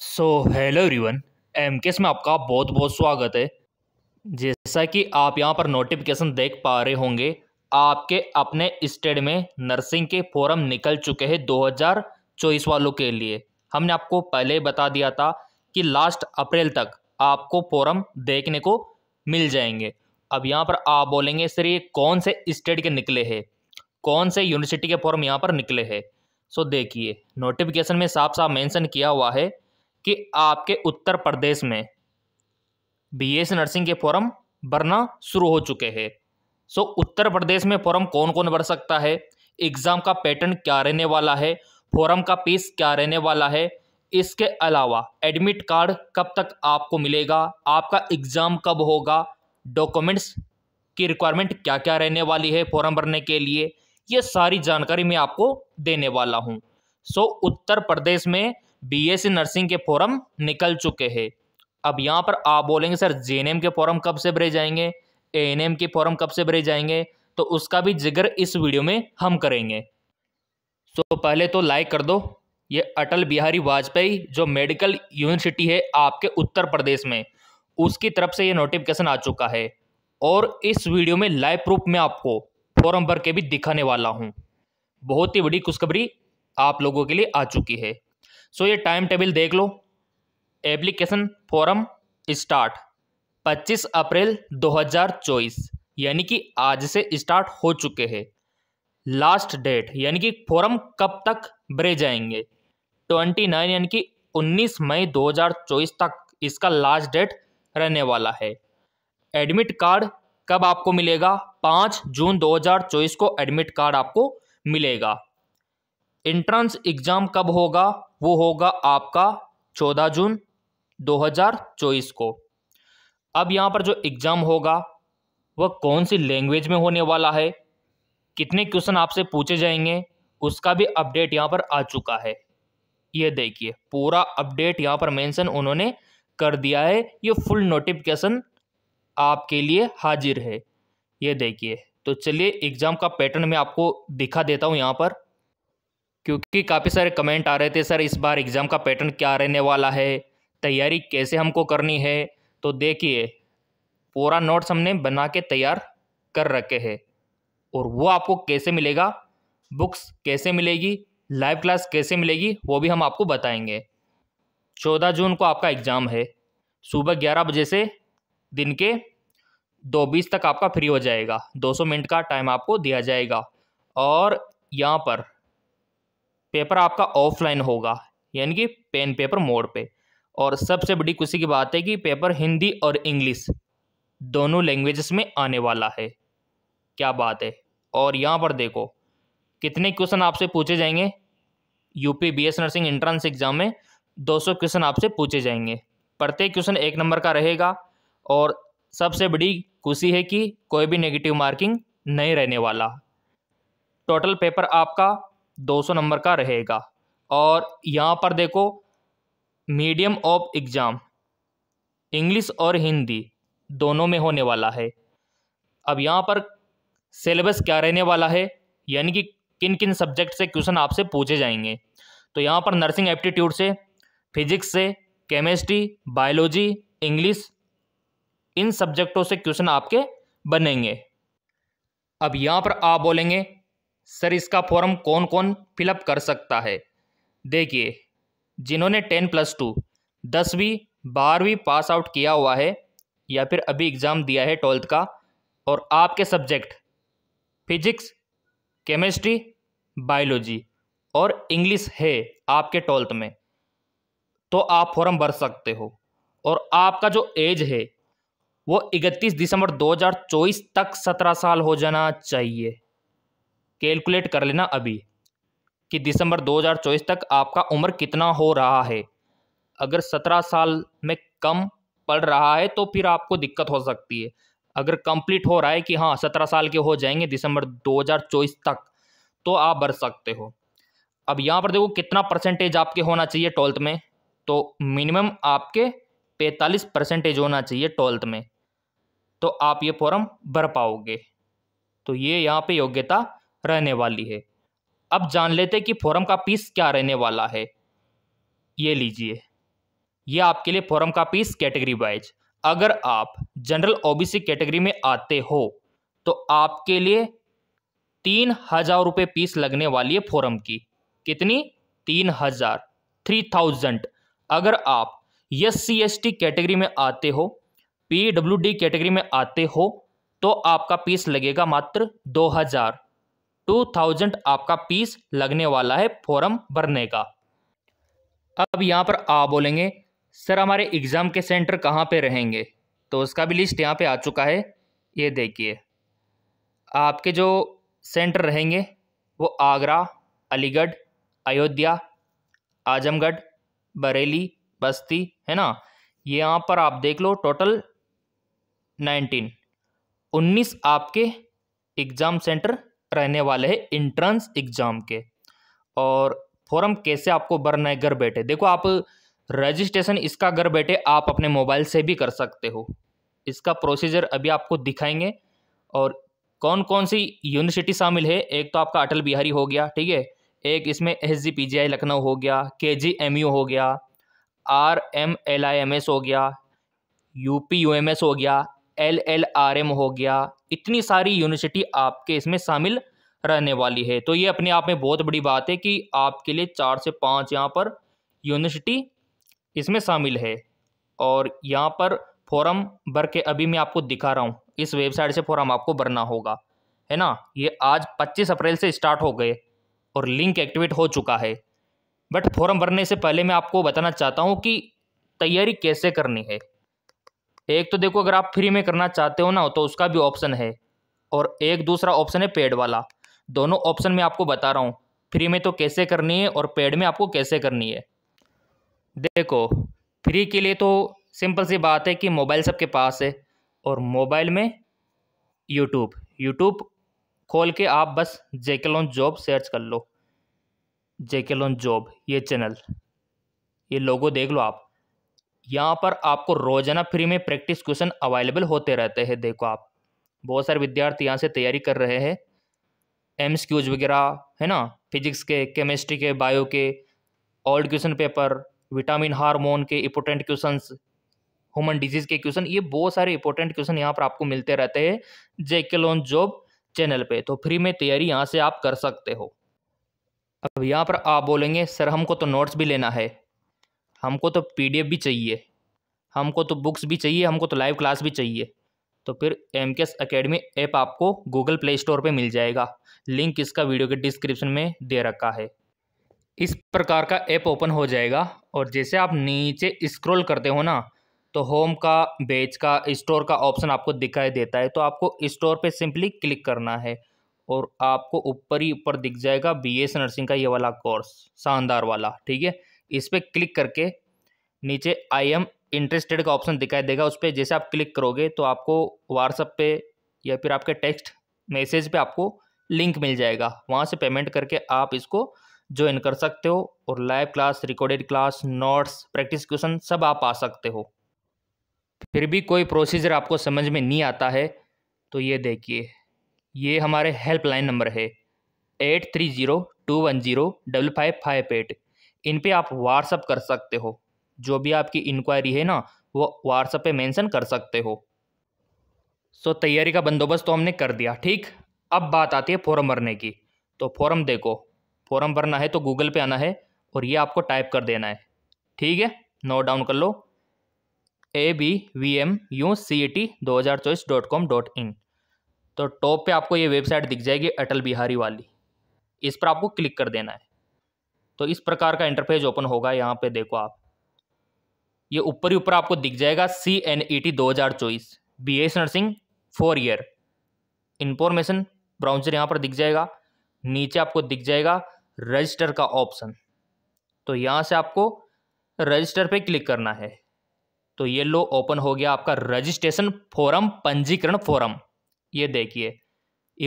सो hello everyone M K S में आपका बहुत बहुत स्वागत है जैसा कि आप यहाँ पर नोटिफिकेशन देख पा रहे होंगे आपके अपने स्टेट में नर्सिंग के फॉरम निकल चुके हैं 2024 वालों के लिए हमने आपको पहले बता दिया था कि लास्ट अप्रैल तक आपको फॉरम देखने को मिल जाएंगे अब यहाँ पर आप बोलेंगे सर ये कौन से स्टेट के निकले हैं कौन से यूनिवर्सिटी के फॉरम यहाँ पर निकले हैं सो देखिए नोटिफिकेशन में साफ साफ मेंशन किया हुआ है कि आपके उत्तर प्रदेश में बी नर्सिंग के फॉर्म भरना शुरू हो चुके हैं सो उत्तर प्रदेश में फॉर्म कौन कौन भर सकता है एग्ज़ाम का पैटर्न क्या रहने वाला है फॉर्म का पीस क्या रहने वाला है इसके अलावा एडमिट कार्ड कब तक आपको मिलेगा आपका एग्ज़ाम कब होगा डॉक्यूमेंट्स की रिक्वायरमेंट क्या क्या रहने वाली है फॉर्म भरने के लिए ये सारी जानकारी मैं आपको देने वाला हूँ सो उत्तर प्रदेश में बीएससी नर्सिंग के फॉरम निकल चुके हैं अब यहाँ पर आप बोलेंगे सर जेएनएम के फॉरम कब से भरे जाएंगे एएनएम के फॉरम कब से भरे जाएंगे तो उसका भी जिक्र इस वीडियो में हम करेंगे सो तो पहले तो लाइक कर दो ये अटल बिहारी वाजपेयी जो मेडिकल यूनिवर्सिटी है आपके उत्तर प्रदेश में उसकी तरफ से ये नोटिफिकेशन आ चुका है और इस वीडियो में लाइव प्रूफ में आपको फॉरम भर के भी दिखाने वाला हूँ बहुत ही बड़ी खुशखबरी आप लोगों के लिए आ चुकी है सो ये टाइम टेबल देख लो एप्लीकेशन फॉरम स्टार्ट 25 अप्रैल 2024 यानी कि आज से स्टार्ट हो चुके हैं लास्ट डेट यानी कि फॉरम कब तक भरे जाएंगे 29 यानी कि 19 मई 2024 तक इसका लास्ट डेट रहने वाला है एडमिट कार्ड कब आपको मिलेगा पाँच जून 2024 को एडमिट कार्ड आपको मिलेगा एंट्रेंस एग्ज़ाम कब होगा वो होगा आपका चौदह जून 2024 को अब यहाँ पर जो एग्ज़ाम होगा वह कौन सी लैंग्वेज में होने वाला है कितने क्वेश्चन आपसे पूछे जाएंगे उसका भी अपडेट यहाँ पर आ चुका है ये देखिए पूरा अपडेट यहाँ पर मेंशन उन्होंने कर दिया है ये फुल नोटिफिकेशन आपके लिए हाजिर है ये देखिए तो चलिए एग्ज़ाम का पैटर्न मैं आपको दिखा देता हूँ यहाँ पर क्योंकि काफ़ी सारे कमेंट आ रहे थे सर इस बार एग्ज़ाम का पैटर्न क्या रहने वाला है तैयारी कैसे हमको करनी है तो देखिए पूरा नोट्स हमने बना के तैयार कर रखे हैं और वो आपको कैसे मिलेगा बुक्स कैसे मिलेगी लाइव क्लास कैसे मिलेगी वो भी हम आपको बताएंगे चौदह जून को आपका एग्ज़ाम है सुबह ग्यारह बजे से दिन के दो बीस तक आपका फ्री हो जाएगा दो सौ मिनट का टाइम आपको दिया जाएगा और यहाँ पर पेपर आपका ऑफलाइन होगा यानी कि पेन पेपर मोड पे और सबसे बड़ी खुशी की बात है कि पेपर हिंदी और इंग्लिश दोनों लैंग्वेजेस में आने वाला है क्या बात है और यहाँ पर देखो कितने क्वेश्चन आपसे पूछे जाएंगे UP BS nursing entrance exam में 200 क्वेश्चन आपसे पूछे जाएंगे प्रत्येक क्वेश्चन एक नंबर का रहेगा और सबसे बड़ी खुशी है कि कोई भी नेगेटिव मार्किंग नहीं रहने वाला टोटल पेपर आपका 200 नंबर का रहेगा और यहाँ पर देखो मीडियम ऑफ एग्ज़ाम इंग्लिश और हिंदी दोनों में होने वाला है अब यहाँ पर सिलेबस क्या रहने वाला है यानी कि किन किन सब्जेक्ट से क्वेश्चन आपसे पूछे जाएंगे तो यहाँ पर नर्सिंग एप्टीट्यूड से फिजिक्स से केमिस्ट्री बायोलॉजी इंग्लिश इन सब्जेक्टों से क्वेश्चन आपके बनेंगे अब यहाँ पर आप बोलेंगे सर इसका फॉर्म कौन कौन फिलअप कर सकता है देखिए जिन्होंने टेन प्लस टू दसवीं बारहवीं पास आउट किया हुआ है या फिर अभी एग्ज़ाम दिया है ट्वेल्थ का और आपके सब्जेक्ट फिजिक्स केमिस्ट्री बायोलॉजी और इंग्लिश है आपके ट्वेल्थ में तो आप फॉर्म भर सकते हो और आपका जो एज है वो इकतीस दिसंबर 2024 तक सत्रह साल हो जाना चाहिए कैलकुलेट कर लेना अभी कि दिसंबर 2024 तक आपका उम्र कितना हो रहा है अगर 17 साल में कम पड़ रहा है तो फिर आपको दिक्कत हो सकती है अगर कंप्लीट हो रहा है कि हाँ सत्रह साल के हो जाएंगे दिसंबर 2024 तक तो आप भर सकते हो अब यहाँ पर देखो कितना परसेंटेज आपके होना चाहिए ट्वेल्थ में तो मिनिमम आपके पैंतालीस परसेंटेज होना चाहिए ट्वेल्थ में तो आप ये फॉर्म भर पाओगे तो ये यहाँ पे योग्यता रहने वाली है अब जान लेते कि फोरम का पीस क्या रहने वाला है ये लीजिए ये आपके लिए फोरम का पीस कैटेगरी वाइज अगर आप जनरल ओबीसी कैटेगरी में आते हो तो आपके लिए तीन हजार रुपये पीस लगने वाली है फोरम की कितनी तीन हजार थ्री थाउजेंड अगर आप S C S T category में आते हो पी डब्ल्यू डी कैटेगरी में आते हो तो आपका पीस लगेगा मात्र दो हजार टू थाउजेंड आपका पीस लगने वाला है फॉर्म भरने का अब यहाँ पर आ बोलेंगे सर हमारे एग्ज़ाम के सेंटर कहाँ पे रहेंगे तो उसका भी लिस्ट यहाँ पे आ चुका है ये देखिए आपके जो सेंटर रहेंगे वो आगरा अलीगढ़ अयोध्या आजमगढ़ बरेली बस्ती है ना ये यहाँ पर आप देख लो टोटल नाइनटीन उन्नीस आपके एग्ज़ाम सेंटर रहने वाले हैं इंट्रेंस एग्ज़ाम के और फॉर्म कैसे आपको भरना है घर बैठे देखो आप रजिस्ट्रेशन इसका घर बैठे आप अपने मोबाइल से भी कर सकते हो इसका प्रोसीजर अभी आपको दिखाएंगे और कौन कौन सी यूनिवर्सिटी शामिल है एक तो आपका अटल बिहारी हो गया ठीक है एक इसमें S G P G I Lucknow हो गया के जी एम यू हो गया R M L I M S हो गया U P U M S हो गया एल एल आर एम हो गया इतनी सारी यूनिवर्सिटी आपके इसमें शामिल रहने वाली है तो ये अपने आप में बहुत बड़ी बात है कि आपके लिए चार से पाँच यहाँ पर यूनिवर्सिटी इसमें शामिल है और यहाँ पर फॉर्म भर के अभी मैं आपको दिखा रहा हूँ इस वेबसाइट से फॉर्म आपको भरना होगा है ना ये आज पच्चीस अप्रैल से स्टार्ट हो गए और लिंक एक्टिवेट हो चुका है बट फॉर्म भरने से पहले मैं आपको बताना चाहता हूँ कि तैयारी कैसे करनी है एक तो देखो अगर आप फ्री में करना चाहते हो ना तो उसका भी ऑप्शन है और एक दूसरा ऑप्शन है पेड वाला दोनों ऑप्शन में आपको बता रहा हूँ फ्री में तो कैसे करनी है और पेड में आपको कैसे करनी है देखो फ्री के लिए तो सिंपल सी बात है कि मोबाइल सबके पास है और मोबाइल में यूट्यूब यूट्यूब खोल के आप बस जेकेलोन जॉब सर्च कर लो जेकेलोन जॉब ये चैनल ये लोगो देख लो आप यहाँ पर आपको रोजाना फ्री में प्रैक्टिस क्वेश्चन अवेलेबल होते रहते हैं देखो आप बहुत सारे विद्यार्थी यहाँ से तैयारी कर रहे हैं एम्स क्यूज वगैरह है ना फिजिक्स के केमिस्ट्री के बायो के old question paper vitamin hormone के इंपोर्टेंट क्वेश्चन ह्यूमन डिजीज़ के क्वेश्चन ये बहुत सारे इंपॉर्टेंट क्वेश्चन यहाँ पर आपको मिलते रहते हैं जेके लोन जॉब चैनल पे तो फ्री में तैयारी यहाँ से आप कर सकते हो अब यहाँ पर आप बोलेंगे सर हमको तो नोट्स भी लेना है हमको तो पीडीएफ भी चाहिए हमको तो बुक्स भी चाहिए हमको तो लाइव क्लास भी चाहिए तो फिर M K S academy app आपको गूगल प्ले स्टोर पर मिल जाएगा लिंक इसका वीडियो के डिस्क्रिप्शन में दे रखा है इस प्रकार का ऐप ओपन हो जाएगा और जैसे आप नीचे स्क्रॉल करते हो ना तो होम का बेच का स्टोर का ऑप्शन आपको दिखाई देता है तो आपको स्टोर पे सिंपली क्लिक करना है और आपको ऊपर ही ऊपर दिख जाएगा बीएस नर्सिंग का ये वाला कोर्स शानदार वाला ठीक है इस पर क्लिक करके नीचे आई एम इंटरेस्टेड का ऑप्शन दिखाई देगा उस पर जैसे आप क्लिक करोगे तो आपको व्हाट्सअप पे या फिर आपके टेक्स्ट मैसेज पे आपको लिंक मिल जाएगा वहाँ से पेमेंट करके आप इसको ज्वाइन कर सकते हो और live class recorded class notes practice question सब आप आ सकते हो फिर भी कोई प्रोसीजर आपको समझ में नहीं आता है तो ये देखिए ये हमारे हेल्पलाइन नंबर है eight three zero two one zero double five five eight इन पर आप व्हाट्सअप कर सकते हो जो भी आपकी इंक्वायरी है ना वो व्हाट्सअप पे मेंशन कर सकते हो सो so, तैयारी का बंदोबस्त तो हमने कर दिया ठीक अब बात आती है फॉर्म भरने की तो फॉर्म देखो फॉर्म भरना है तो गूगल पे आना है और ये आपको टाइप कर देना है ठीक है नोट डाउन कर लो A B V M U C E T दो हज़ार चौबीस डॉट कॉम डॉट इन तो टॉप पे आपको ये वेबसाइट दिख जाएगी अटल बिहारी वाली इस पर आपको क्लिक कर देना है तो इस प्रकार का इंटरफेस ओपन होगा यहाँ पे देखो आप ये ऊपर ही ऊपर आपको दिख जाएगा सी एन ई टी दो हज़ार चौबीस B S nursing four year information brochure यहाँ पर दिख जाएगा नीचे आपको दिख जाएगा रजिस्टर का ऑप्शन तो यहाँ से आपको रजिस्टर पे क्लिक करना है तो ये लो ओपन हो गया आपका रजिस्ट्रेशन फॉरम पंजीकरण फॉरम ये देखिए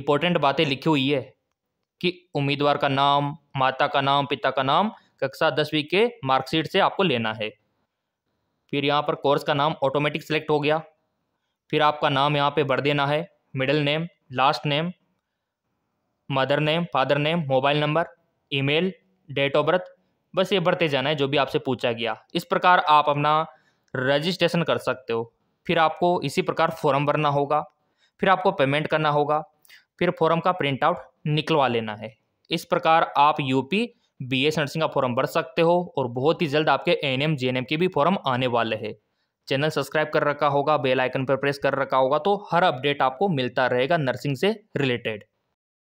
इंपॉर्टेंट बातें लिखी हुई है कि उम्मीदवार का नाम माता का नाम पिता का नाम कक्षा दसवीं के मार्कशीट से आपको लेना है फिर यहाँ पर कोर्स का नाम ऑटोमेटिक सेलेक्ट हो गया फिर आपका नाम यहाँ पे भर देना है middle name last name mother name father name mobile number email date of birth बस ये भरते जाना है जो भी आपसे पूछा गया इस प्रकार आप अपना रजिस्ट्रेशन कर सकते हो फिर आपको इसी प्रकार फॉर्म भरना होगा फिर आपको पेमेंट करना होगा फिर फॉर्म का प्रिंट आउट निकलवा लेना है इस प्रकार आप यूपी बी एस नर्सिंग का फॉर्म भर सकते हो और बहुत ही जल्द आपके N M J N M के भी फॉर्म आने वाले हैं चैनल सब्सक्राइब कर रखा होगा बेल आइकन पर प्रेस कर रखा होगा तो हर अपडेट आपको मिलता रहेगा नर्सिंग से रिलेटेड